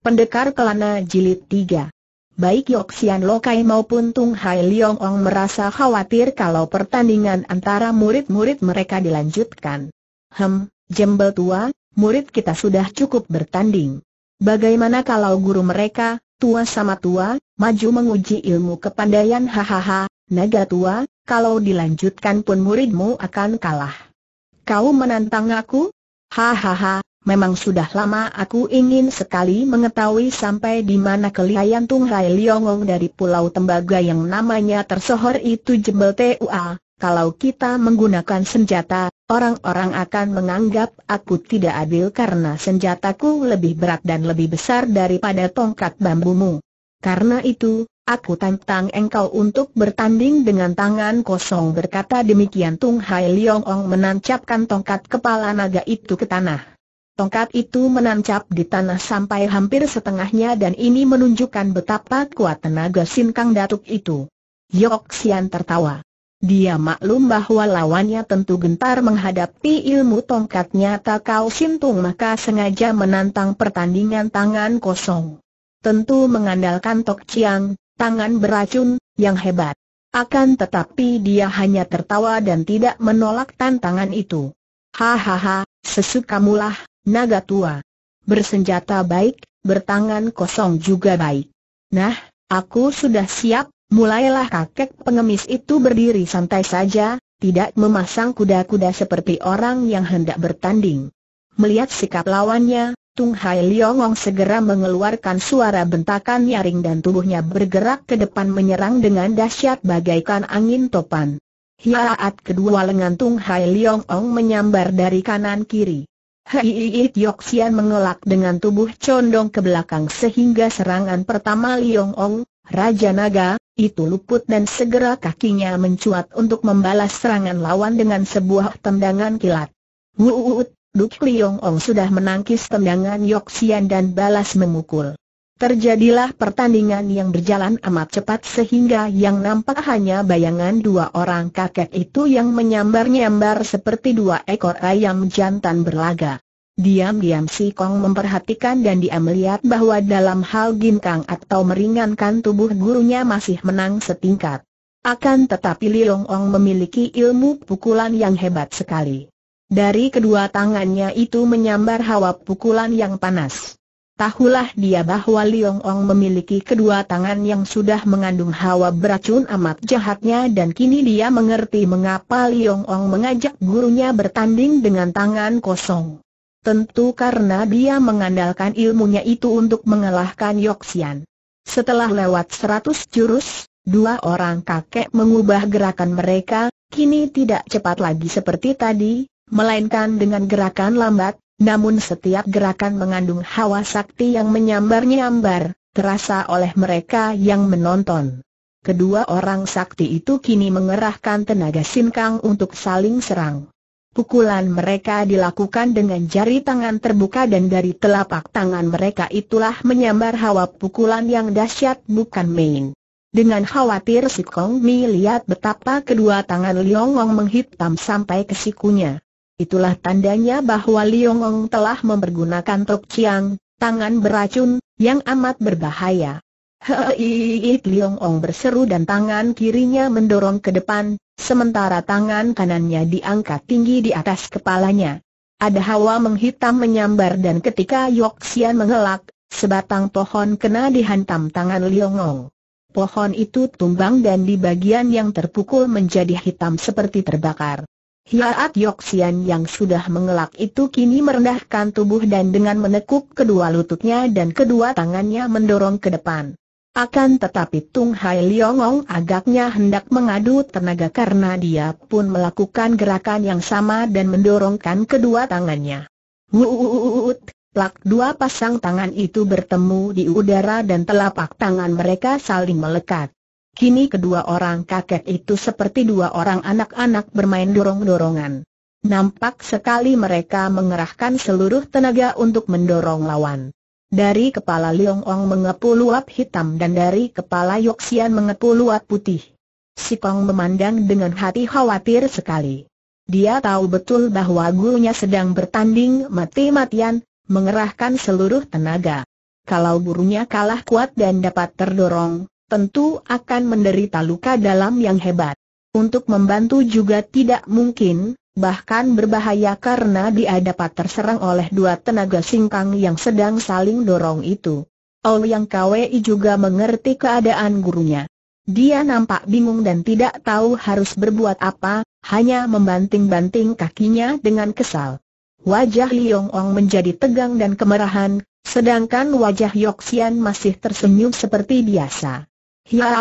Pendekar Kelana Jilid 3 Baik Yok Sian Lokai maupun Tung Hai Leong Ong merasa khawatir kalau pertandingan antara murid-murid mereka dilanjutkan. Hem, jembel tua, murid kita sudah cukup bertanding. Bagaimana kalau guru mereka, tua sama tua, maju menguji ilmu kepandaian hahaha, naga tua, kalau dilanjutkan pun muridmu akan kalah. Kau menantang aku? Hahaha, memang sudah lama aku ingin sekali mengetahui sampai di mana kelihayan Tung Hai Liongong dari Pulau Tembaga yang namanya tersohor itu jebel TUA. Kalau kita menggunakan senjata, orang-orang akan menganggap aku tidak adil karena senjataku lebih berat dan lebih besar daripada tongkat bambumu. Karena itu, Aku tantang engkau untuk bertanding dengan tangan kosong berkata demikian Tung Hai Liong Ong menancapkan tongkat kepala naga itu ke tanah tongkat itu menancap di tanah sampai hampir setengahnya dan ini menunjukkan betapa kuat tenaga sinkang datuk itu. Yok Sian tertawa. Dia maklum bahwa lawannya tentu gentar menghadapi ilmu tongkatnya Takau Kau Sintung maka sengaja menantang pertandingan tangan kosong. Tentu mengandalkan Tok Chiang, tangan beracun, yang hebat. Akan tetapi dia hanya tertawa dan tidak menolak tantangan itu. Hahaha, sesukamulah, naga tua. Bersenjata baik, bertangan kosong juga baik. Nah, aku sudah siap, mulailah kakek pengemis itu berdiri santai saja, tidak memasang kuda-kuda seperti orang yang hendak bertanding. Melihat sikap lawannya, Tung Hai Liongong segera mengeluarkan suara bentakan nyaring dan tubuhnya bergerak ke depan menyerang dengan dahsyat bagaikan angin topan. Hiaat kedua lengan Tung Hai Liongong menyambar dari kanan kiri. Hei Sian mengelak dengan tubuh condong ke belakang sehingga serangan pertama Liong Ong, Raja Naga, itu luput dan segera kakinya mencuat untuk membalas serangan lawan dengan sebuah tendangan kilat. Wuut, Duk Liong Ong sudah menangkis tendangan Sian dan balas memukul. Terjadilah pertandingan yang berjalan amat cepat sehingga yang nampak hanya bayangan dua orang kakek itu yang menyambar-nyambar seperti dua ekor ayam jantan berlaga. Diam-diam si Kong memperhatikan dan dia melihat bahwa dalam hal ginkang atau meringankan tubuh gurunya masih menang setingkat. Akan tetapi Long Ong memiliki ilmu pukulan yang hebat sekali. Dari kedua tangannya itu menyambar hawa pukulan yang panas. Tahulah dia bahwa Liong Ong memiliki kedua tangan yang sudah mengandung hawa beracun amat jahatnya dan kini dia mengerti mengapa Liong Ong mengajak gurunya bertanding dengan tangan kosong. Tentu karena dia mengandalkan ilmunya itu untuk mengalahkan Yoxian. Setelah lewat seratus jurus, dua orang kakek mengubah gerakan mereka, kini tidak cepat lagi seperti tadi, melainkan dengan gerakan lambat, namun setiap gerakan mengandung hawa sakti yang menyambar-nyambar, terasa oleh mereka yang menonton. Kedua orang sakti itu kini mengerahkan tenaga sinkang untuk saling serang. Pukulan mereka dilakukan dengan jari tangan terbuka dan dari telapak tangan mereka itulah menyambar hawa pukulan yang dahsyat bukan main. Dengan khawatir Sikong Mi lihat betapa kedua tangan Liongong menghitam sampai ke sikunya. Itulah tandanya bahwa Liongong telah mempergunakan Tok Chiang, tangan beracun, yang amat berbahaya. Hei, Liongong berseru dan tangan kirinya mendorong ke depan, sementara tangan kanannya diangkat tinggi di atas kepalanya. Ada hawa menghitam menyambar dan ketika Yok mengelak, sebatang pohon kena dihantam tangan Liongong. Pohon itu tumbang dan di bagian yang terpukul menjadi hitam seperti terbakar. Hiat Yoxian yang sudah mengelak itu kini merendahkan tubuh dan dengan menekuk kedua lututnya dan kedua tangannya mendorong ke depan. Akan tetapi Tung Hai Ong agaknya hendak mengadu tenaga karena dia pun melakukan gerakan yang sama dan mendorongkan kedua tangannya. Wuuuut, plak dua pasang tangan itu bertemu di udara dan telapak tangan mereka saling melekat. Kini kedua orang kakek itu seperti dua orang anak-anak bermain dorong-dorongan. Nampak sekali mereka mengerahkan seluruh tenaga untuk mendorong lawan. Dari kepala Liong Ong mengepul luap hitam dan dari kepala Yoxian mengepul luap putih. Si Kong memandang dengan hati khawatir sekali. Dia tahu betul bahwa gurunya sedang bertanding mati-matian, mengerahkan seluruh tenaga. Kalau gurunya kalah kuat dan dapat terdorong, tentu akan menderita luka dalam yang hebat. Untuk membantu juga tidak mungkin, bahkan berbahaya karena dia dapat terserang oleh dua tenaga singkang yang sedang saling dorong itu. yang KWI juga mengerti keadaan gurunya. Dia nampak bingung dan tidak tahu harus berbuat apa, hanya membanting-banting kakinya dengan kesal. Wajah Liong Ong menjadi tegang dan kemerahan, sedangkan wajah Yoxian masih tersenyum seperti biasa. Ya,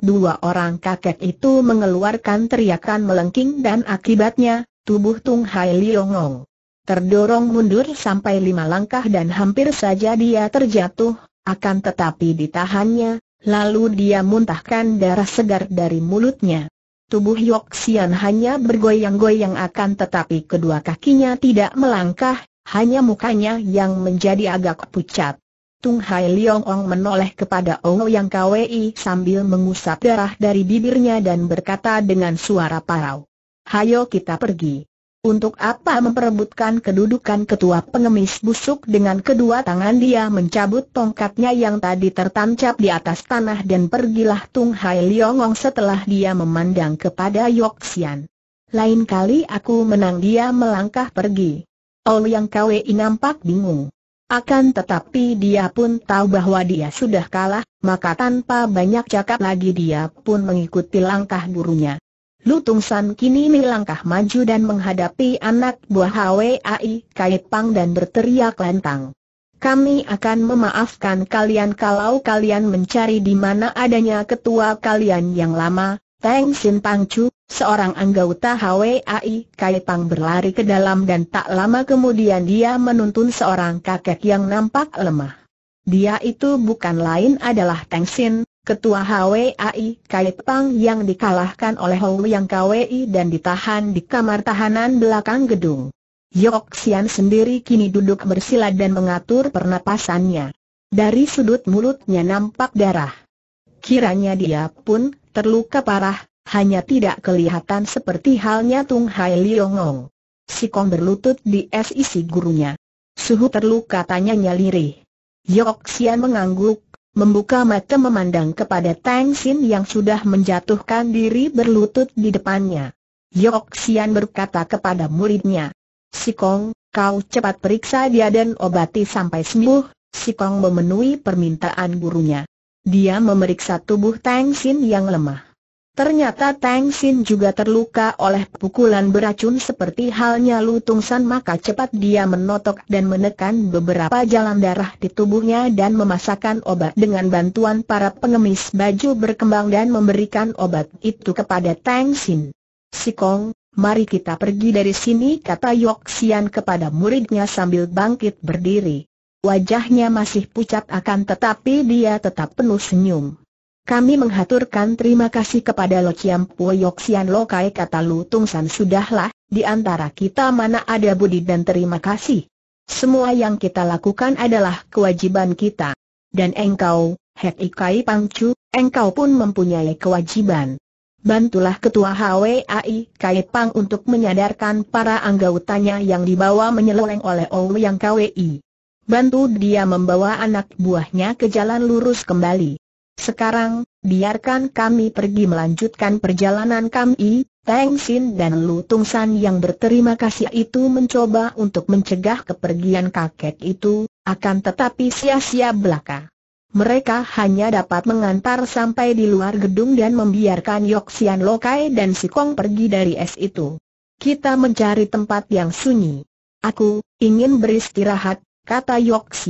dua orang kakek itu mengeluarkan teriakan melengking dan akibatnya, tubuh Tung Hai Liongong terdorong mundur sampai lima langkah dan hampir saja dia terjatuh, akan tetapi ditahannya, lalu dia muntahkan darah segar dari mulutnya. Tubuh Yoxian hanya bergoyang-goyang akan tetapi kedua kakinya tidak melangkah, hanya mukanya yang menjadi agak pucat. Tung Hai Leong Ong menoleh kepada Ong Ouyang Kwei sambil mengusap darah dari bibirnya dan berkata dengan suara parau. Hayo kita pergi. Untuk apa memperebutkan kedudukan ketua pengemis busuk dengan kedua tangan dia mencabut tongkatnya yang tadi tertancap di atas tanah dan pergilah Tung Hai Leong Ong setelah dia memandang kepada Yok Sian. Lain kali aku menang dia melangkah pergi. Ong Ouyang Kwei nampak bingung. Akan tetapi dia pun tahu bahwa dia sudah kalah, maka tanpa banyak cakap lagi dia pun mengikuti langkah gurunya. Lutung San kini melangkah maju dan menghadapi anak buah HWAI Pang dan berteriak lantang. Kami akan memaafkan kalian kalau kalian mencari di mana adanya ketua kalian yang lama, Teng Pang Pangcu, seorang anggota HWAI Kai Pang berlari ke dalam dan tak lama kemudian dia menuntun seorang kakek yang nampak lemah. Dia itu bukan lain adalah Teng Sin, ketua HWAI Kai Pang yang dikalahkan oleh Hou Yang KWI dan ditahan di kamar tahanan belakang gedung. Yok Sian sendiri kini duduk bersila dan mengatur pernapasannya. Dari sudut mulutnya nampak darah. Kiranya dia pun terluka parah, hanya tidak kelihatan seperti halnya Tung Hai Liongong. Si Kong berlutut di sisi gurunya. Suhu terluka tanyanya lirih. Yok Xian mengangguk, membuka mata memandang kepada Tang Sin yang sudah menjatuhkan diri berlutut di depannya. Yok Xian berkata kepada muridnya, Si Kong, kau cepat periksa dia dan obati sampai sembuh, Si Kong memenuhi permintaan gurunya. Dia memeriksa tubuh Tang Sin yang lemah. Ternyata Tang Sin juga terluka oleh pukulan beracun seperti halnya Lu Tung San maka cepat dia menotok dan menekan beberapa jalan darah di tubuhnya dan memasakkan obat dengan bantuan para pengemis baju berkembang dan memberikan obat itu kepada Tang Sin. Kong, mari kita pergi dari sini kata Yok kepada muridnya sambil bangkit berdiri. Wajahnya masih pucat akan tetapi dia tetap penuh senyum. Kami menghaturkan terima kasih kepada Lo Chiam Puo Yok Sian Lo Kai kata Lu Tung San sudahlah, di antara kita mana ada budi dan terima kasih. Semua yang kita lakukan adalah kewajiban kita. Dan engkau, Hek Ikai Chu, engkau pun mempunyai kewajiban. Bantulah Ketua HWAI Kai Pang untuk menyadarkan para anggotanya yang dibawa menyeleweng oleh Ouyang KWI. Bantu dia membawa anak buahnya ke jalan lurus kembali. Sekarang, biarkan kami pergi melanjutkan perjalanan kami, Teng Sin dan Lu Tung San yang berterima kasih itu mencoba untuk mencegah kepergian kakek itu, akan tetapi sia-sia belaka. Mereka hanya dapat mengantar sampai di luar gedung dan membiarkan Yok Sian Lokai dan Si Kong pergi dari es itu. Kita mencari tempat yang sunyi. Aku, ingin beristirahat, kata Si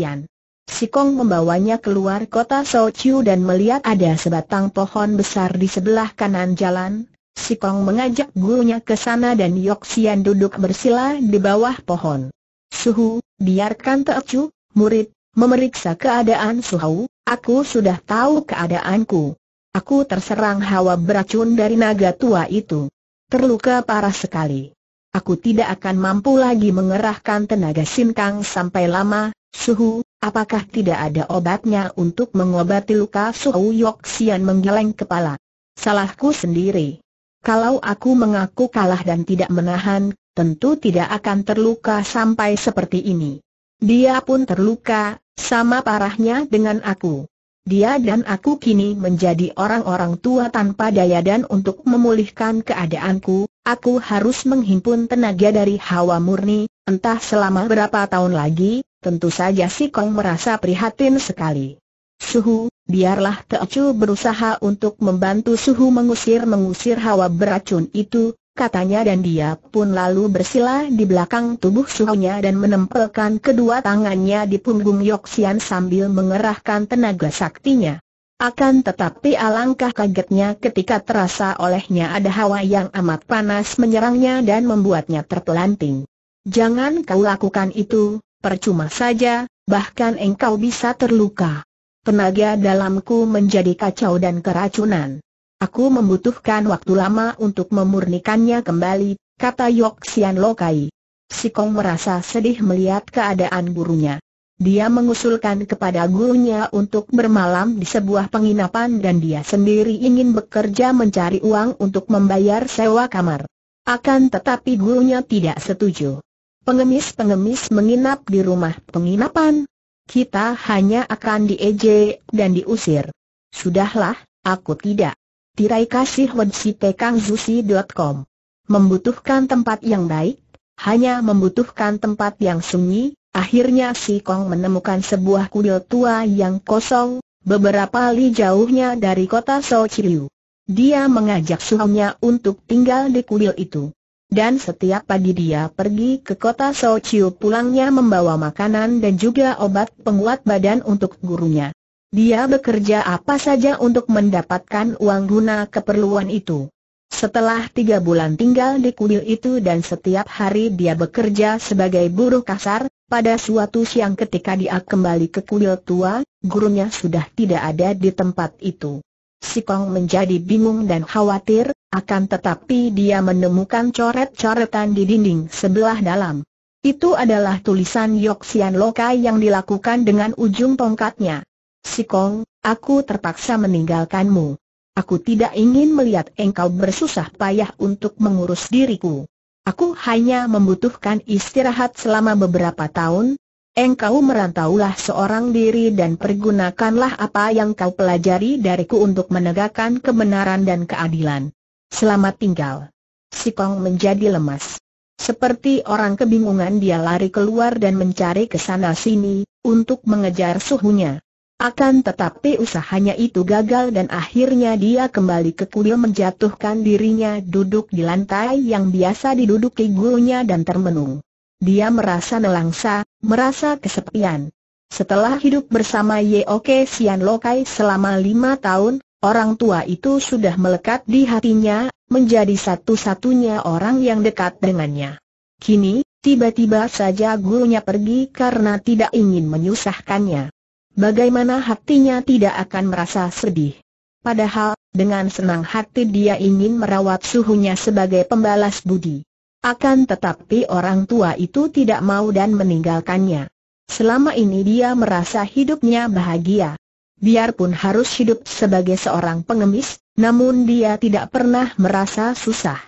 Sikong membawanya keluar kota Sochiu dan melihat ada sebatang pohon besar di sebelah kanan jalan. Sikong mengajak gurunya ke sana dan Yoxian duduk bersila di bawah pohon. Suhu, biarkan Teocu, murid, memeriksa keadaan Suhu, aku sudah tahu keadaanku. Aku terserang hawa beracun dari naga tua itu. Terluka parah sekali. Aku tidak akan mampu lagi mengerahkan tenaga sinkang sampai lama, suhu, apakah tidak ada obatnya untuk mengobati luka suhu Yok Sian menggeleng kepala. Salahku sendiri. Kalau aku mengaku kalah dan tidak menahan, tentu tidak akan terluka sampai seperti ini. Dia pun terluka, sama parahnya dengan aku. Dia dan aku kini menjadi orang-orang tua tanpa daya dan untuk memulihkan keadaanku, aku harus menghimpun tenaga dari hawa murni, entah selama berapa tahun lagi, tentu saja si Kong merasa prihatin sekali. Suhu, biarlah Teocu berusaha untuk membantu Suhu mengusir-mengusir hawa beracun itu, katanya dan dia pun lalu bersila di belakang tubuh suhunya dan menempelkan kedua tangannya di punggung Yoksian sambil mengerahkan tenaga saktinya. Akan tetapi alangkah kagetnya ketika terasa olehnya ada hawa yang amat panas menyerangnya dan membuatnya terpelanting. Jangan kau lakukan itu, percuma saja, bahkan engkau bisa terluka. Tenaga dalamku menjadi kacau dan keracunan. Aku membutuhkan waktu lama untuk memurnikannya kembali, kata Yoxian Lokai. Lokai. Sikong merasa sedih melihat keadaan gurunya. Dia mengusulkan kepada gurunya untuk bermalam di sebuah penginapan dan dia sendiri ingin bekerja mencari uang untuk membayar sewa kamar. Akan tetapi gurunya tidak setuju. Pengemis-pengemis menginap di rumah penginapan. Kita hanya akan diejek dan diusir. Sudahlah, aku tidak. Tirai kasih Website Kangzusi.com. Membutuhkan tempat yang baik, hanya membutuhkan tempat yang sunyi, Akhirnya si Kong menemukan sebuah kuil tua yang kosong, beberapa li jauhnya dari kota Sochiu. Dia mengajak suhunya untuk tinggal di kuil itu. Dan setiap pagi dia pergi ke kota Sochiu pulangnya membawa makanan dan juga obat penguat badan untuk gurunya. Dia bekerja apa saja untuk mendapatkan uang guna keperluan itu. Setelah tiga bulan tinggal di kuil itu dan setiap hari dia bekerja sebagai buruh kasar, pada suatu siang ketika dia kembali ke kuil tua, gurunya sudah tidak ada di tempat itu. Si Kong menjadi bingung dan khawatir, akan tetapi dia menemukan coret-coretan di dinding sebelah dalam. Itu adalah tulisan Yoxian Loka yang dilakukan dengan ujung tongkatnya. Si Kong, aku terpaksa meninggalkanmu. Aku tidak ingin melihat engkau bersusah payah untuk mengurus diriku. Aku hanya membutuhkan istirahat selama beberapa tahun, engkau merantaulah seorang diri dan pergunakanlah apa yang kau pelajari dariku untuk menegakkan kebenaran dan keadilan. Selamat tinggal. Si Kong menjadi lemas. Seperti orang kebingungan dia lari keluar dan mencari ke sana sini, untuk mengejar suhunya. Akan tetapi usahanya itu gagal dan akhirnya dia kembali ke kuil menjatuhkan dirinya duduk di lantai yang biasa diduduki gurunya dan termenung. Dia merasa nelangsa, merasa kesepian. Setelah hidup bersama Yeoke Sian Lokai selama lima tahun, orang tua itu sudah melekat di hatinya, menjadi satu-satunya orang yang dekat dengannya. Kini, tiba-tiba saja gurunya pergi karena tidak ingin menyusahkannya bagaimana hatinya tidak akan merasa sedih. Padahal, dengan senang hati dia ingin merawat suhunya sebagai pembalas budi. Akan tetapi orang tua itu tidak mau dan meninggalkannya. Selama ini dia merasa hidupnya bahagia. Biarpun harus hidup sebagai seorang pengemis, namun dia tidak pernah merasa susah.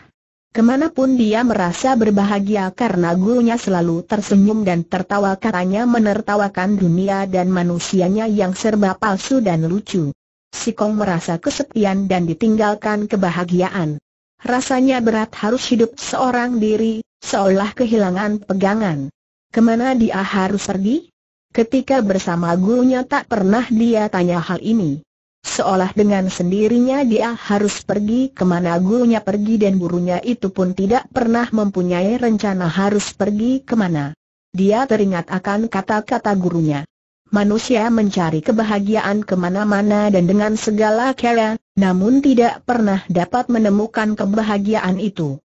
Kemanapun dia merasa berbahagia karena gurunya selalu tersenyum dan tertawa katanya menertawakan dunia dan manusianya yang serba palsu dan lucu. Si Kong merasa kesepian dan ditinggalkan kebahagiaan. Rasanya berat harus hidup seorang diri, seolah kehilangan pegangan. Kemana dia harus pergi? Ketika bersama gurunya tak pernah dia tanya hal ini. Seolah dengan sendirinya dia harus pergi kemana gurunya pergi dan gurunya itu pun tidak pernah mempunyai rencana harus pergi kemana. Dia teringat akan kata-kata gurunya. Manusia mencari kebahagiaan kemana-mana dan dengan segala cara, namun tidak pernah dapat menemukan kebahagiaan itu.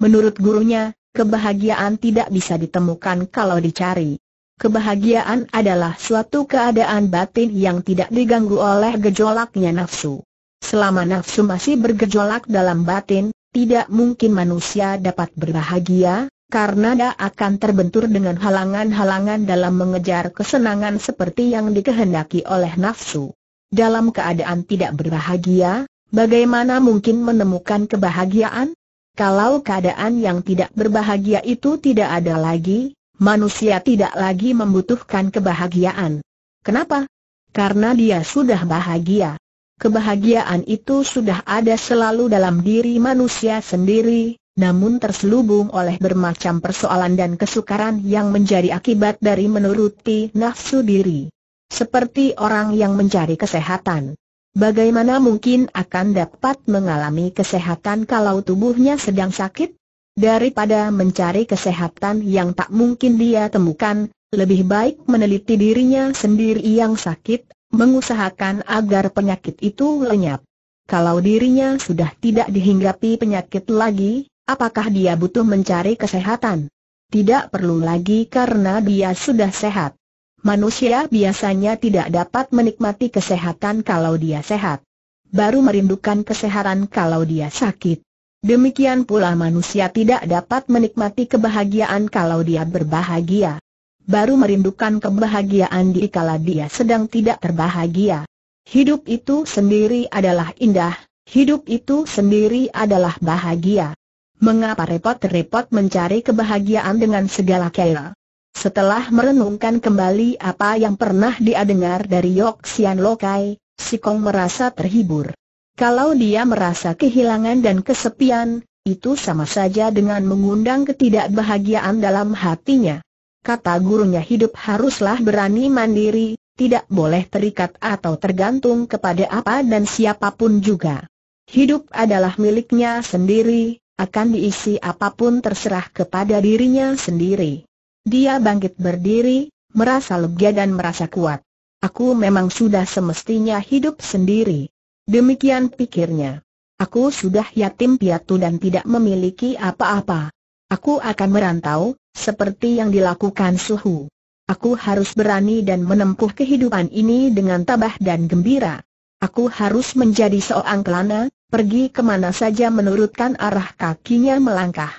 Menurut gurunya, kebahagiaan tidak bisa ditemukan kalau dicari. Kebahagiaan adalah suatu keadaan batin yang tidak diganggu oleh gejolaknya nafsu. Selama nafsu masih bergejolak dalam batin, tidak mungkin manusia dapat berbahagia, karena dia akan terbentur dengan halangan-halangan dalam mengejar kesenangan seperti yang dikehendaki oleh nafsu. Dalam keadaan tidak berbahagia, bagaimana mungkin menemukan kebahagiaan? Kalau keadaan yang tidak berbahagia itu tidak ada lagi, manusia tidak lagi membutuhkan kebahagiaan. Kenapa? Karena dia sudah bahagia. Kebahagiaan itu sudah ada selalu dalam diri manusia sendiri, namun terselubung oleh bermacam persoalan dan kesukaran yang menjadi akibat dari menuruti nafsu diri. Seperti orang yang mencari kesehatan. Bagaimana mungkin akan dapat mengalami kesehatan kalau tubuhnya sedang sakit? Daripada mencari kesehatan yang tak mungkin dia temukan, lebih baik meneliti dirinya sendiri yang sakit, mengusahakan agar penyakit itu lenyap. Kalau dirinya sudah tidak dihinggapi penyakit lagi, apakah dia butuh mencari kesehatan? Tidak perlu lagi karena dia sudah sehat. Manusia biasanya tidak dapat menikmati kesehatan kalau dia sehat. Baru merindukan kesehatan kalau dia sakit. Demikian pula manusia tidak dapat menikmati kebahagiaan kalau dia berbahagia. Baru merindukan kebahagiaan di kala dia sedang tidak terbahagia. Hidup itu sendiri adalah indah, hidup itu sendiri adalah bahagia. Mengapa repot-repot mencari kebahagiaan dengan segala cara? Setelah merenungkan kembali apa yang pernah dia dengar dari Yok Lokai, Si Kong merasa terhibur. Kalau dia merasa kehilangan dan kesepian, itu sama saja dengan mengundang ketidakbahagiaan dalam hatinya. Kata gurunya hidup haruslah berani mandiri, tidak boleh terikat atau tergantung kepada apa dan siapapun juga. Hidup adalah miliknya sendiri, akan diisi apapun terserah kepada dirinya sendiri. Dia bangkit berdiri, merasa lega dan merasa kuat. Aku memang sudah semestinya hidup sendiri. Demikian pikirnya. Aku sudah yatim piatu dan tidak memiliki apa-apa. Aku akan merantau, seperti yang dilakukan Suhu. Aku harus berani dan menempuh kehidupan ini dengan tabah dan gembira. Aku harus menjadi seorang kelana, pergi kemana saja menurutkan arah kakinya melangkah.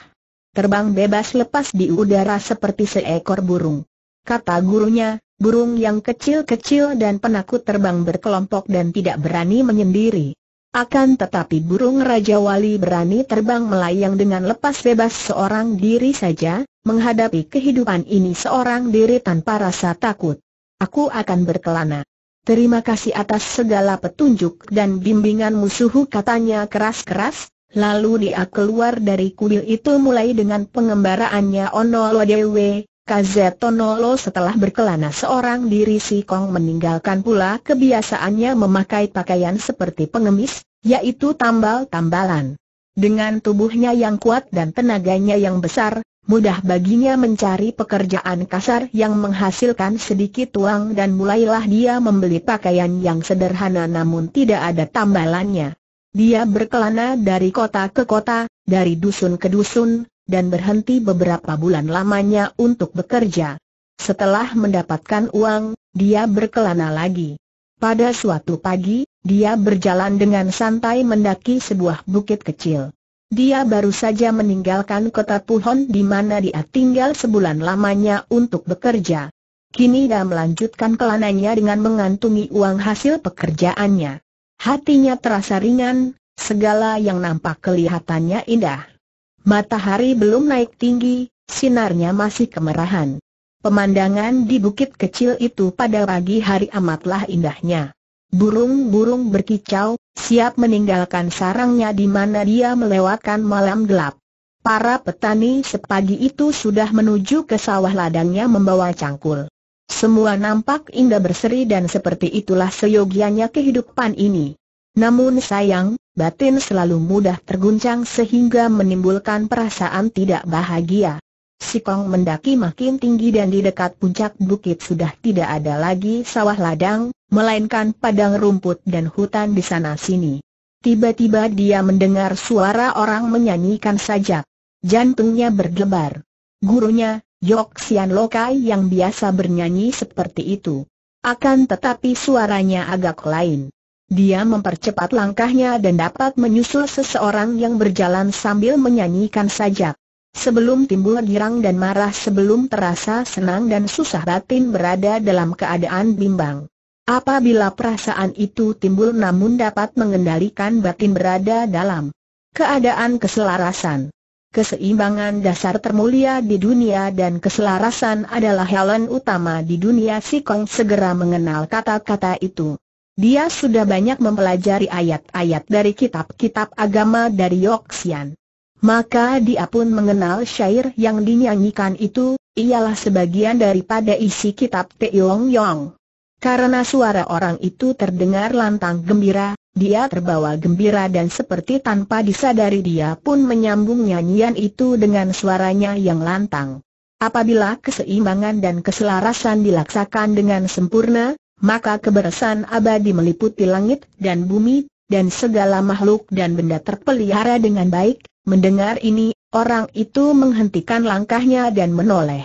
Terbang bebas lepas di udara seperti seekor burung. Kata gurunya, burung yang kecil-kecil dan penakut terbang berkelompok dan tidak berani menyendiri. Akan tetapi burung Raja Wali berani terbang melayang dengan lepas bebas seorang diri saja, menghadapi kehidupan ini seorang diri tanpa rasa takut. Aku akan berkelana. Terima kasih atas segala petunjuk dan bimbingan musuhu katanya keras-keras, lalu dia keluar dari kuil itu mulai dengan pengembaraannya Ono Dewe, Kazetonolo setelah berkelana seorang diri si Kong meninggalkan pula kebiasaannya memakai pakaian seperti pengemis, yaitu tambal-tambalan. Dengan tubuhnya yang kuat dan tenaganya yang besar, mudah baginya mencari pekerjaan kasar yang menghasilkan sedikit uang dan mulailah dia membeli pakaian yang sederhana namun tidak ada tambalannya. Dia berkelana dari kota ke kota, dari dusun ke dusun, dan berhenti beberapa bulan lamanya untuk bekerja. Setelah mendapatkan uang, dia berkelana lagi. Pada suatu pagi, dia berjalan dengan santai mendaki sebuah bukit kecil. Dia baru saja meninggalkan kota Puhon di mana dia tinggal sebulan lamanya untuk bekerja. Kini dia melanjutkan kelananya dengan mengantungi uang hasil pekerjaannya. Hatinya terasa ringan, segala yang nampak kelihatannya indah. Matahari belum naik tinggi, sinarnya masih kemerahan. Pemandangan di bukit kecil itu pada pagi hari amatlah indahnya. Burung-burung berkicau, siap meninggalkan sarangnya di mana dia melewatkan malam gelap. Para petani sepagi itu sudah menuju ke sawah ladangnya membawa cangkul. Semua nampak indah berseri dan seperti itulah seyogianya kehidupan ini. Namun sayang, batin selalu mudah terguncang sehingga menimbulkan perasaan tidak bahagia. Si Kong mendaki makin tinggi dan di dekat puncak bukit sudah tidak ada lagi sawah ladang, melainkan padang rumput dan hutan di sana-sini. Tiba-tiba dia mendengar suara orang menyanyikan sajak. Jantungnya berdebar. Gurunya, Yok Sian Lokai yang biasa bernyanyi seperti itu. Akan tetapi suaranya agak lain. Dia mempercepat langkahnya dan dapat menyusul seseorang yang berjalan sambil menyanyikan sajak. Sebelum timbul girang dan marah sebelum terasa senang dan susah batin berada dalam keadaan bimbang. Apabila perasaan itu timbul namun dapat mengendalikan batin berada dalam keadaan keselarasan. Keseimbangan dasar termulia di dunia dan keselarasan adalah halan utama di dunia Kong segera mengenal kata-kata itu. Dia sudah banyak mempelajari ayat-ayat dari kitab-kitab agama dari Yoksian. Maka dia pun mengenal syair yang dinyanyikan itu, ialah sebagian daripada isi kitab Teong Yong. Karena suara orang itu terdengar lantang gembira, dia terbawa gembira dan seperti tanpa disadari dia pun menyambung nyanyian itu dengan suaranya yang lantang. Apabila keseimbangan dan keselarasan dilaksanakan dengan sempurna, maka keberesan abadi meliputi langit dan bumi, dan segala makhluk dan benda terpelihara dengan baik. Mendengar ini, orang itu menghentikan langkahnya dan menoleh.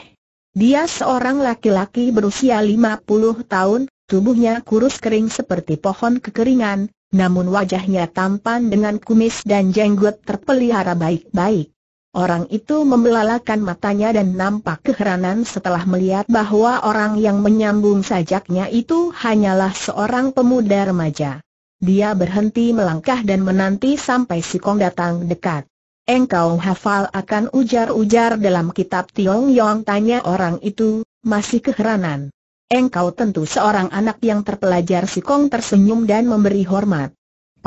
Dia seorang laki-laki berusia lima puluh tahun, tubuhnya kurus kering seperti pohon kekeringan, namun wajahnya tampan dengan kumis dan jenggot terpelihara baik-baik. Orang itu membelalakan matanya dan nampak keheranan setelah melihat bahwa orang yang menyambung sajaknya itu hanyalah seorang pemuda remaja. Dia berhenti melangkah dan menanti sampai si Kong datang dekat. Engkau hafal akan ujar-ujar dalam kitab Tiong Yong tanya orang itu, masih keheranan. Engkau tentu seorang anak yang terpelajar si Kong tersenyum dan memberi hormat.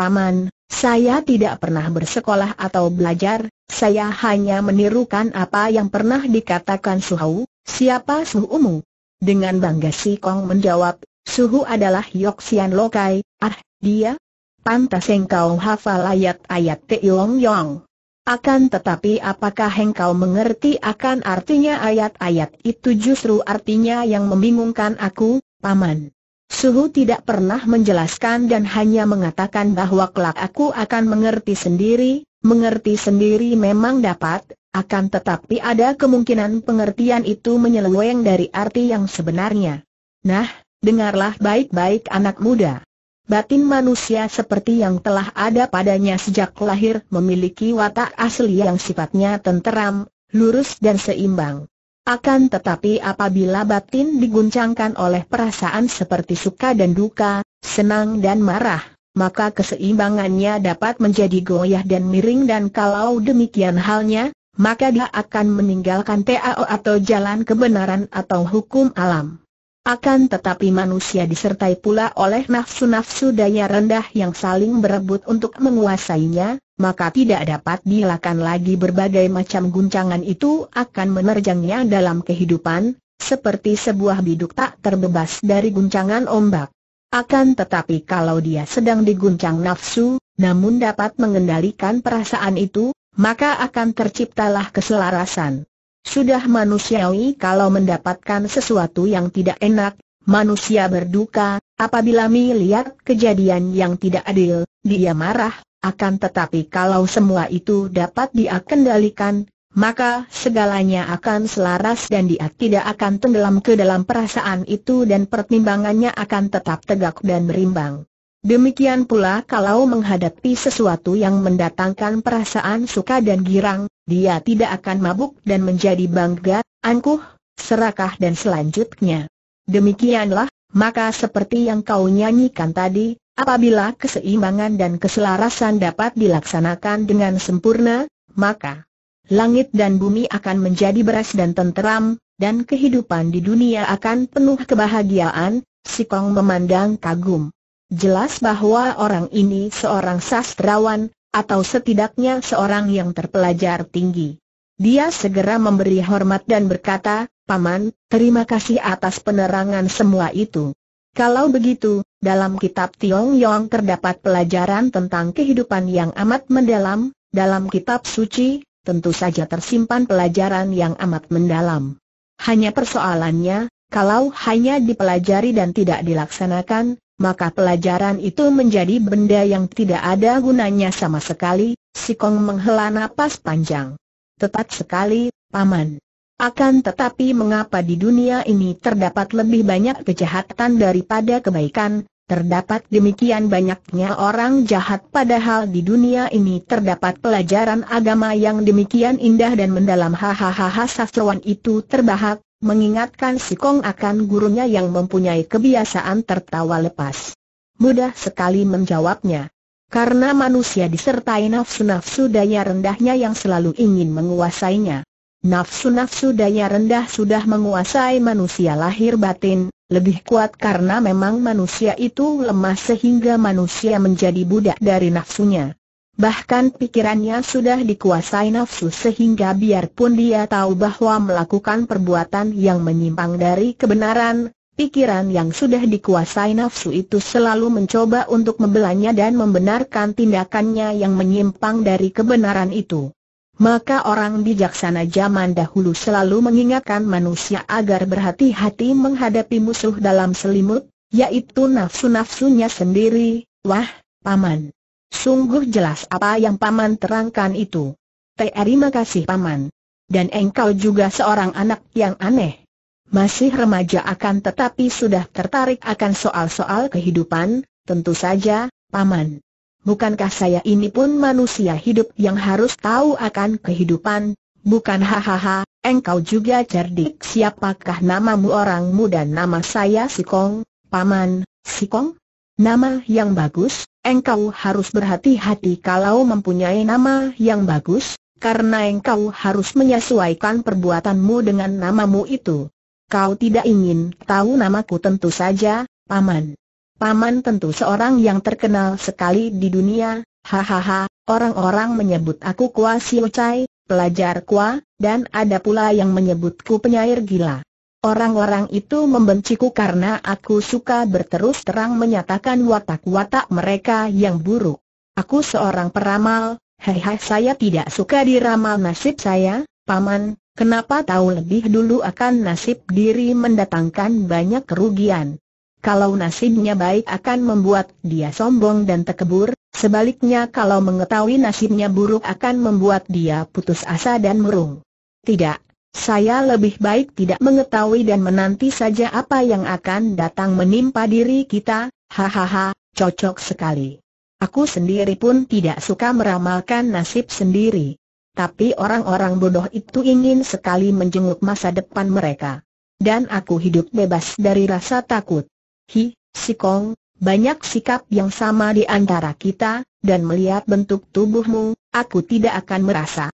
Paman, saya tidak pernah bersekolah atau belajar, saya hanya menirukan apa yang pernah dikatakan Suhu, siapa Umu? Dengan bangga si Kong menjawab, Suhu adalah Yoxian Lokai, ah, dia? Pantas engkau hafal ayat-ayat Yong Yong. Akan tetapi apakah engkau mengerti akan artinya ayat-ayat itu justru artinya yang membingungkan aku, Paman? Suhu tidak pernah menjelaskan dan hanya mengatakan bahwa kelak aku akan mengerti sendiri, mengerti sendiri memang dapat, akan tetapi ada kemungkinan pengertian itu menyeleweng dari arti yang sebenarnya. Nah, dengarlah baik-baik anak muda. Batin manusia seperti yang telah ada padanya sejak lahir memiliki watak asli yang sifatnya tenteram, lurus dan seimbang. Akan tetapi apabila batin diguncangkan oleh perasaan seperti suka dan duka, senang dan marah, maka keseimbangannya dapat menjadi goyah dan miring dan kalau demikian halnya, maka dia akan meninggalkan TAO atau jalan kebenaran atau hukum alam. Akan tetapi manusia disertai pula oleh nafsu-nafsu daya rendah yang saling berebut untuk menguasainya, maka tidak dapat dilakukan lagi berbagai macam guncangan itu akan menerjangnya dalam kehidupan, seperti sebuah biduk tak terbebas dari guncangan ombak. Akan tetapi kalau dia sedang diguncang nafsu, namun dapat mengendalikan perasaan itu, maka akan terciptalah keselarasan. Sudah manusiawi kalau mendapatkan sesuatu yang tidak enak, manusia berduka, apabila melihat kejadian yang tidak adil, dia marah, akan tetapi kalau semua itu dapat dia kendalikan, maka segalanya akan selaras dan dia tidak akan tenggelam ke dalam perasaan itu dan pertimbangannya akan tetap tegak dan berimbang. Demikian pula kalau menghadapi sesuatu yang mendatangkan perasaan suka dan girang, dia tidak akan mabuk dan menjadi bangga, angkuh, serakah dan selanjutnya. Demikianlah, maka seperti yang kau nyanyikan tadi, apabila keseimbangan dan keselarasan dapat dilaksanakan dengan sempurna, maka langit dan bumi akan menjadi beras dan tenteram, dan kehidupan di dunia akan penuh kebahagiaan, si Kong memandang kagum. Jelas bahwa orang ini seorang sastrawan, atau setidaknya seorang yang terpelajar tinggi. Dia segera memberi hormat dan berkata, Paman, terima kasih atas penerangan semua itu. Kalau begitu, dalam kitab Tiong Yong terdapat pelajaran tentang kehidupan yang amat mendalam, dalam kitab suci, tentu saja tersimpan pelajaran yang amat mendalam. Hanya persoalannya, kalau hanya dipelajari dan tidak dilaksanakan, maka pelajaran itu menjadi benda yang tidak ada gunanya sama sekali, si Kong menghela napas panjang. Tepat sekali, Paman. Akan tetapi mengapa di dunia ini terdapat lebih banyak kejahatan daripada kebaikan, terdapat demikian banyaknya orang jahat padahal di dunia ini terdapat pelajaran agama yang demikian indah dan mendalam hahaha sastrawan itu terbahak, mengingatkan si Kong akan gurunya yang mempunyai kebiasaan tertawa lepas. Mudah sekali menjawabnya. Karena manusia disertai nafsu-nafsu daya rendahnya yang selalu ingin menguasainya. Nafsu-nafsu daya rendah sudah menguasai manusia lahir batin, lebih kuat karena memang manusia itu lemah sehingga manusia menjadi budak dari nafsunya. Bahkan pikirannya sudah dikuasai nafsu sehingga biarpun dia tahu bahwa melakukan perbuatan yang menyimpang dari kebenaran, pikiran yang sudah dikuasai nafsu itu selalu mencoba untuk membelanya dan membenarkan tindakannya yang menyimpang dari kebenaran itu. Maka orang bijaksana zaman dahulu selalu mengingatkan manusia agar berhati-hati menghadapi musuh dalam selimut, yaitu nafsu-nafsunya sendiri, wah, paman. Sungguh jelas apa yang Paman terangkan itu. Terima kasih Paman. Dan engkau juga seorang anak yang aneh. Masih remaja akan tetapi sudah tertarik akan soal-soal kehidupan, tentu saja, Paman. Bukankah saya ini pun manusia hidup yang harus tahu akan kehidupan? Bukan hahaha, engkau juga cerdik siapakah namamu orang muda nama saya Sikong, Paman, Sikong? Nama yang bagus, engkau harus berhati-hati kalau mempunyai nama yang bagus, karena engkau harus menyesuaikan perbuatanmu dengan namamu itu. Kau tidak ingin tahu namaku tentu saja, Paman. Paman tentu seorang yang terkenal sekali di dunia, hahaha, orang-orang menyebut aku Kwa Siu Chai, pelajar Kwa, dan ada pula yang menyebutku penyair gila. Orang-orang itu membenciku karena aku suka berterus terang menyatakan watak-watak mereka yang buruk. Aku seorang peramal, hehe saya tidak suka diramal nasib saya, paman, kenapa tahu lebih dulu akan nasib diri mendatangkan banyak kerugian. Kalau nasibnya baik akan membuat dia sombong dan tekebur, sebaliknya kalau mengetahui nasibnya buruk akan membuat dia putus asa dan merung. Tidak, saya lebih baik tidak mengetahui dan menanti saja apa yang akan datang menimpa diri kita, hahaha, cocok sekali. Aku sendiri pun tidak suka meramalkan nasib sendiri. Tapi orang-orang bodoh itu ingin sekali menjenguk masa depan mereka. Dan aku hidup bebas dari rasa takut. Hi, si Kong, banyak sikap yang sama di antara kita, dan melihat bentuk tubuhmu, aku tidak akan merasa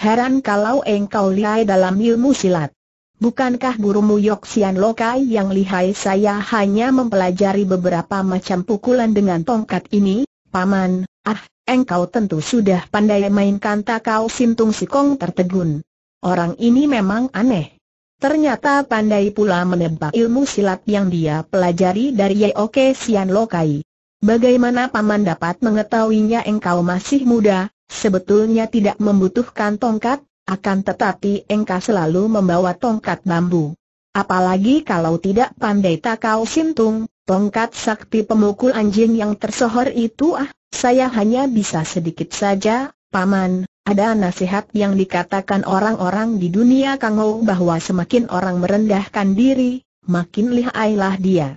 Heran kalau engkau lihai dalam ilmu silat. Bukankah gurumu Sian Lokai yang lihai saya hanya mempelajari beberapa macam pukulan dengan tongkat ini, Paman, ah, engkau tentu sudah pandai mainkan takau sintung si Kong tertegun. Orang ini memang aneh. Ternyata pandai pula menebak ilmu silat yang dia pelajari dari Sian Lokai. Bagaimana Paman dapat mengetahuinya engkau masih muda, Sebetulnya tidak membutuhkan tongkat, akan tetapi engka selalu membawa tongkat bambu. Apalagi kalau tidak pandai takau sintung, tongkat sakti pemukul anjing yang tersohor itu ah, saya hanya bisa sedikit saja, Paman, ada nasihat yang dikatakan orang-orang di dunia kangau bahwa semakin orang merendahkan diri, makin lihailah dia.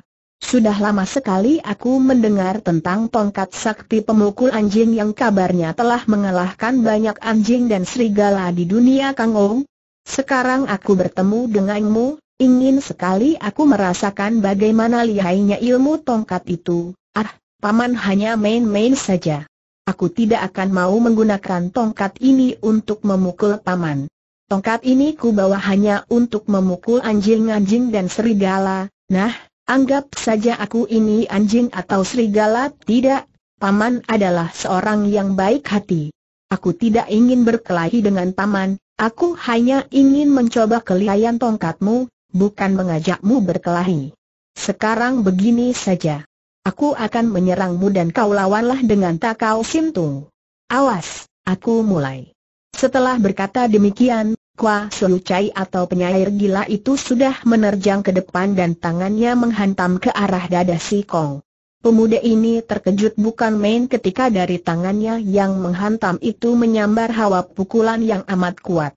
Sudah lama sekali aku mendengar tentang tongkat sakti pemukul anjing yang kabarnya telah mengalahkan banyak anjing dan serigala di dunia Kang Ong. Sekarang aku bertemu denganmu, ingin sekali aku merasakan bagaimana lihainya ilmu tongkat itu. Ah, paman hanya main-main saja. Aku tidak akan mau menggunakan tongkat ini untuk memukul paman. Tongkat ini ku bawa hanya untuk memukul anjing-anjing dan serigala. Nah, Anggap saja aku ini anjing atau serigala, tidak, Paman adalah seorang yang baik hati. Aku tidak ingin berkelahi dengan Paman, aku hanya ingin mencoba kelihayan tongkatmu, bukan mengajakmu berkelahi. Sekarang begini saja. Aku akan menyerangmu dan kau lawanlah dengan takau simtung. Awas, aku mulai. Setelah berkata demikian, Kwa Sun Chai atau penyair gila itu sudah menerjang ke depan dan tangannya menghantam ke arah dada si Kong. Pemuda ini terkejut bukan main ketika dari tangannya yang menghantam itu menyambar hawa pukulan yang amat kuat.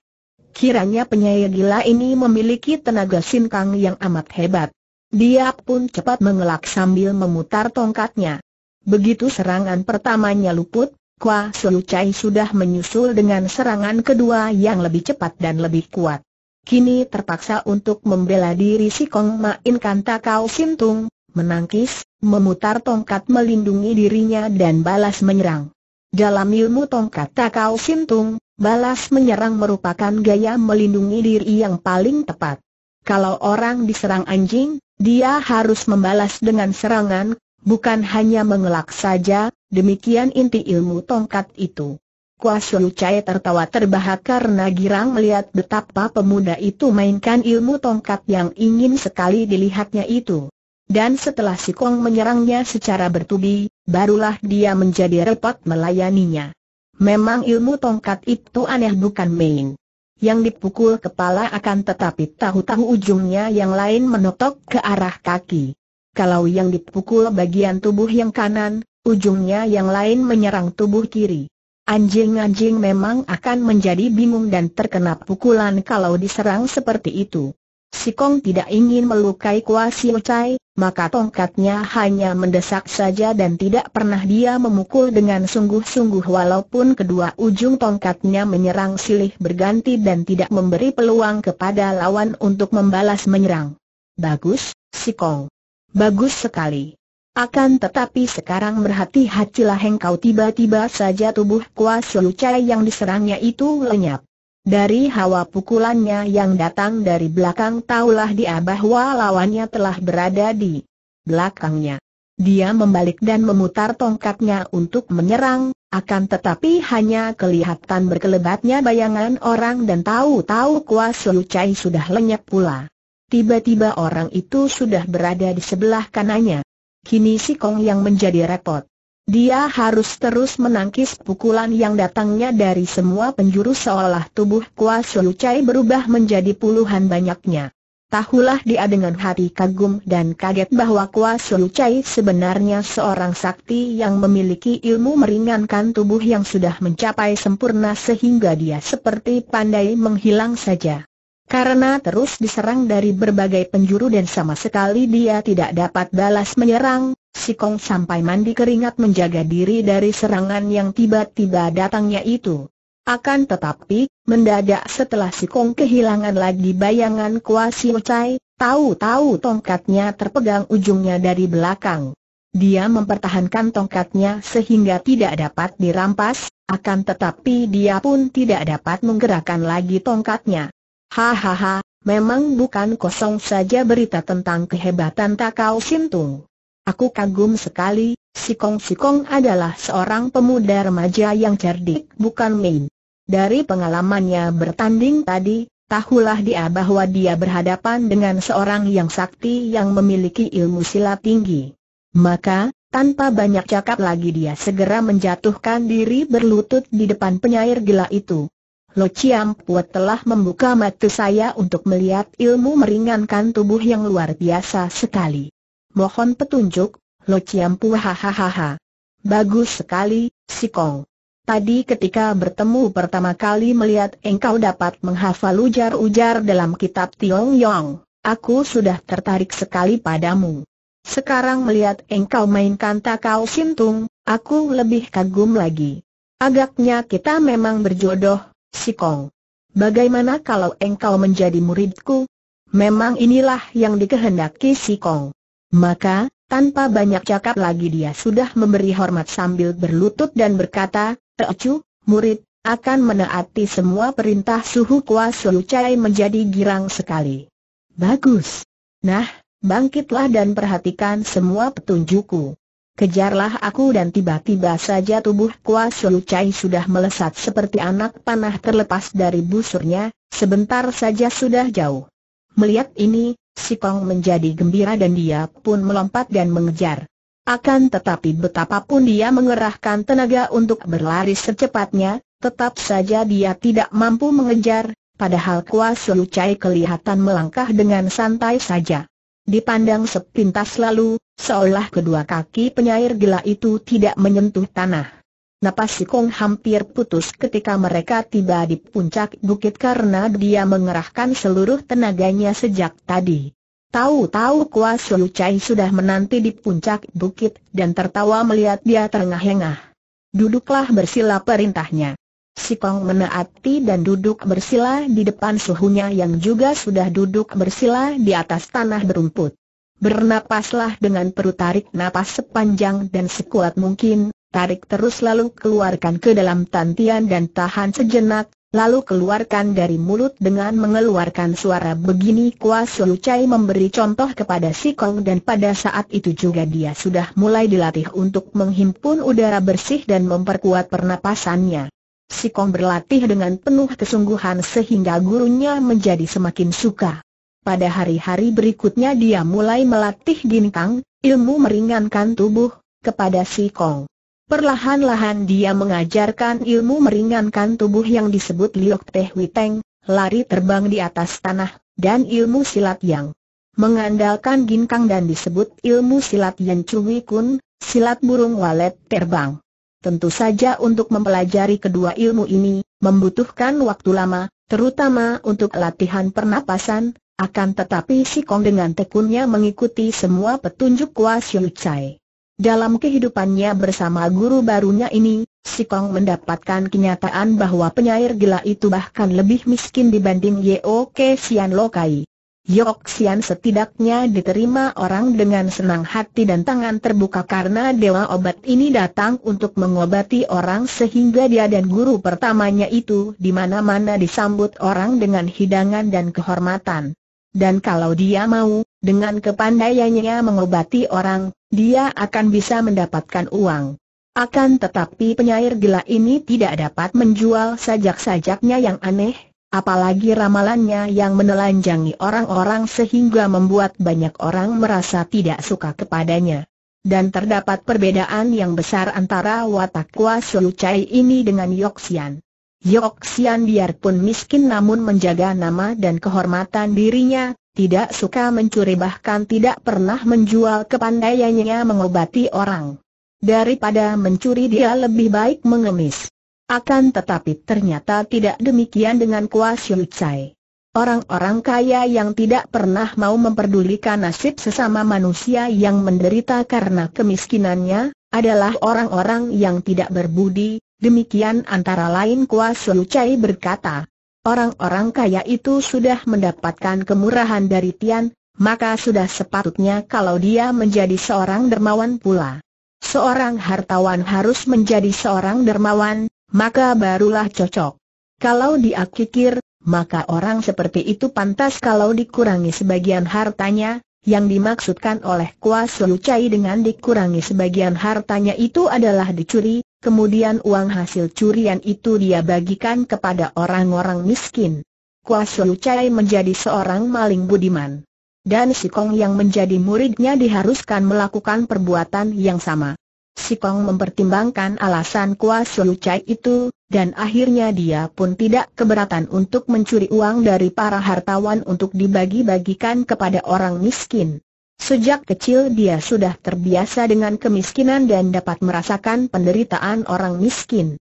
Kiranya penyair gila ini memiliki tenaga sinkang yang amat hebat. Dia pun cepat mengelak sambil memutar tongkatnya. Begitu serangan pertamanya luput, Kwa Suu Chai sudah menyusul dengan serangan kedua yang lebih cepat dan lebih kuat. Kini terpaksa untuk membela diri si Kong kanta takau sintung, menangkis, memutar tongkat melindungi dirinya dan balas menyerang. Dalam ilmu tongkat takau sintung, balas menyerang merupakan gaya melindungi diri yang paling tepat. Kalau orang diserang anjing, dia harus membalas dengan serangan, Bukan hanya mengelak saja, demikian inti ilmu tongkat itu. Kuasulu Chai tertawa terbahak karena girang melihat betapa pemuda itu mainkan ilmu tongkat yang ingin sekali dilihatnya itu. Dan setelah si Kong menyerangnya secara bertubi, barulah dia menjadi repot melayaninya. Memang ilmu tongkat itu aneh bukan main. Yang dipukul kepala akan tetapi tahu-tahu ujungnya yang lain menotok ke arah kaki. Kalau yang dipukul bagian tubuh yang kanan, ujungnya yang lain menyerang tubuh kiri. Anjing-anjing memang akan menjadi bingung dan terkena pukulan kalau diserang seperti itu. Si Kong tidak ingin melukai kuasi Siu maka tongkatnya hanya mendesak saja dan tidak pernah dia memukul dengan sungguh-sungguh walaupun kedua ujung tongkatnya menyerang silih berganti dan tidak memberi peluang kepada lawan untuk membalas menyerang. Bagus, si Kong. Bagus sekali. Akan tetapi sekarang berhati-hatilah engkau tiba-tiba saja tubuh Kuas lucai yang diserangnya itu lenyap. Dari hawa pukulannya yang datang dari belakang taulah dia bahwa lawannya telah berada di belakangnya. Dia membalik dan memutar tongkatnya untuk menyerang, akan tetapi hanya kelihatan berkelebatnya bayangan orang dan tahu-tahu Kuas lucai sudah lenyap pula. Tiba-tiba orang itu sudah berada di sebelah kanannya. Kini si Kong yang menjadi repot. Dia harus terus menangkis pukulan yang datangnya dari semua penjuru seolah tubuh Kua Siu Chai berubah menjadi puluhan banyaknya. Tahulah dia dengan hati kagum dan kaget bahwa Kua Siu Chai sebenarnya seorang sakti yang memiliki ilmu meringankan tubuh yang sudah mencapai sempurna sehingga dia seperti pandai menghilang saja. Karena terus diserang dari berbagai penjuru dan sama sekali dia tidak dapat balas menyerang, si Kong sampai mandi keringat menjaga diri dari serangan yang tiba-tiba datangnya itu. Akan tetapi, mendadak setelah si Kong kehilangan lagi bayangan kuasi Ocai, tahu-tahu tongkatnya terpegang ujungnya dari belakang. Dia mempertahankan tongkatnya sehingga tidak dapat dirampas, akan tetapi dia pun tidak dapat menggerakkan lagi tongkatnya. Hahaha, memang bukan kosong saja berita tentang kehebatan Takau Sintung. Aku kagum sekali, Sikong Sikong adalah seorang pemuda remaja yang cerdik bukan main. Dari pengalamannya bertanding tadi, Tahulah dia bahwa dia berhadapan dengan seorang yang sakti yang memiliki ilmu silat tinggi. Maka, tanpa banyak cakap lagi dia segera menjatuhkan diri berlutut di depan penyair gila itu. Lo Chiam Pua telah membuka mata saya untuk melihat ilmu meringankan tubuh yang luar biasa sekali. Mohon petunjuk, Lo Chiam Pua hahaha. Bagus sekali, si Kong. Tadi ketika bertemu pertama kali melihat engkau dapat menghafal ujar-ujar dalam kitab Tiong Yong, aku sudah tertarik sekali padamu. Sekarang melihat engkau mainkan takau sintung, aku lebih kagum lagi. Agaknya kita memang berjodoh, Sikong. Bagaimana kalau engkau menjadi muridku? Memang inilah yang dikehendaki Sikong. Maka, tanpa banyak cakap lagi dia sudah memberi hormat sambil berlutut dan berkata, Teocu, eh, murid, akan menaati semua perintah suhu kuas Suhu cai menjadi girang sekali. Bagus. Nah, bangkitlah dan perhatikan semua petunjukku. Kejarlah aku dan tiba-tiba saja tubuh Kwa Siu Chai sudah melesat seperti anak panah terlepas dari busurnya, sebentar saja sudah jauh. Melihat ini, si Kong menjadi gembira dan dia pun melompat dan mengejar. Akan tetapi betapapun dia mengerahkan tenaga untuk berlari secepatnya, tetap saja dia tidak mampu mengejar, padahal Kwa Siu Chai kelihatan melangkah dengan santai saja. Dipandang sepintas lalu, Seolah kedua kaki penyair gila itu tidak menyentuh tanah. Napas Sikong hampir putus ketika mereka tiba di puncak bukit karena dia mengerahkan seluruh tenaganya sejak tadi. Tahu-tahu Kua Siu Chai sudah menanti di puncak bukit dan tertawa melihat dia terengah-engah. Duduklah bersila perintahnya. Si Kong menaati dan duduk bersila di depan suhunya yang juga sudah duduk bersila di atas tanah berumput. Bernapaslah dengan perut tarik napas sepanjang dan sekuat mungkin, tarik terus lalu keluarkan ke dalam tantian dan tahan sejenak, lalu keluarkan dari mulut dengan mengeluarkan suara begini Kua Su memberi contoh kepada si Kong dan pada saat itu juga dia sudah mulai dilatih untuk menghimpun udara bersih dan memperkuat pernapasannya. Si Kong berlatih dengan penuh kesungguhan sehingga gurunya menjadi semakin suka. Pada hari-hari berikutnya dia mulai melatih ginkang, ilmu meringankan tubuh, kepada si Kong. Perlahan-lahan dia mengajarkan ilmu meringankan tubuh yang disebut Liok Teh Witeng, lari terbang di atas tanah, dan ilmu silat yang mengandalkan ginkang dan disebut ilmu silat Yan Cui Kun, silat burung walet terbang. Tentu saja untuk mempelajari kedua ilmu ini, membutuhkan waktu lama, terutama untuk latihan pernapasan, akan tetapi si Kong dengan tekunnya mengikuti semua petunjuk Kwa Siu Chai. Dalam kehidupannya bersama guru barunya ini, si Kong mendapatkan kenyataan bahwa penyair gila itu bahkan lebih miskin dibanding Ke Sian Lokai. Yok Sian setidaknya diterima orang dengan senang hati dan tangan terbuka karena dewa obat ini datang untuk mengobati orang sehingga dia dan guru pertamanya itu di mana-mana disambut orang dengan hidangan dan kehormatan. Dan kalau dia mau, dengan kepandaiannya mengobati orang, dia akan bisa mendapatkan uang. Akan tetapi penyair gila ini tidak dapat menjual sajak-sajaknya yang aneh, apalagi ramalannya yang menelanjangi orang-orang sehingga membuat banyak orang merasa tidak suka kepadanya. Dan terdapat perbedaan yang besar antara watak kuasa Lucai ini dengan Yoxian. Yok Sian biarpun miskin namun menjaga nama dan kehormatan dirinya, tidak suka mencuri bahkan tidak pernah menjual kepandaiannya mengobati orang. Daripada mencuri dia lebih baik mengemis. Akan tetapi ternyata tidak demikian dengan Kwa Siu Chai. Orang-orang kaya yang tidak pernah mau memperdulikan nasib sesama manusia yang menderita karena kemiskinannya, adalah orang-orang yang tidak berbudi, Demikian antara lain Kua Siu Chai berkata, orang-orang kaya itu sudah mendapatkan kemurahan dari Tian, maka sudah sepatutnya kalau dia menjadi seorang dermawan pula. Seorang hartawan harus menjadi seorang dermawan, maka barulah cocok. Kalau dia kikir, maka orang seperti itu pantas kalau dikurangi sebagian hartanya, yang dimaksudkan oleh Kua Siu Chai dengan dikurangi sebagian hartanya itu adalah dicuri, Kemudian uang hasil curian itu dia bagikan kepada orang-orang miskin. Kwa Siu Chai menjadi seorang maling budiman. Dan si Kong yang menjadi muridnya diharuskan melakukan perbuatan yang sama. Si Kong mempertimbangkan alasan Kwa Siu Chai itu, dan akhirnya dia pun tidak keberatan untuk mencuri uang dari para hartawan untuk dibagi-bagikan kepada orang miskin. Sejak kecil dia sudah terbiasa dengan kemiskinan dan dapat merasakan penderitaan orang miskin.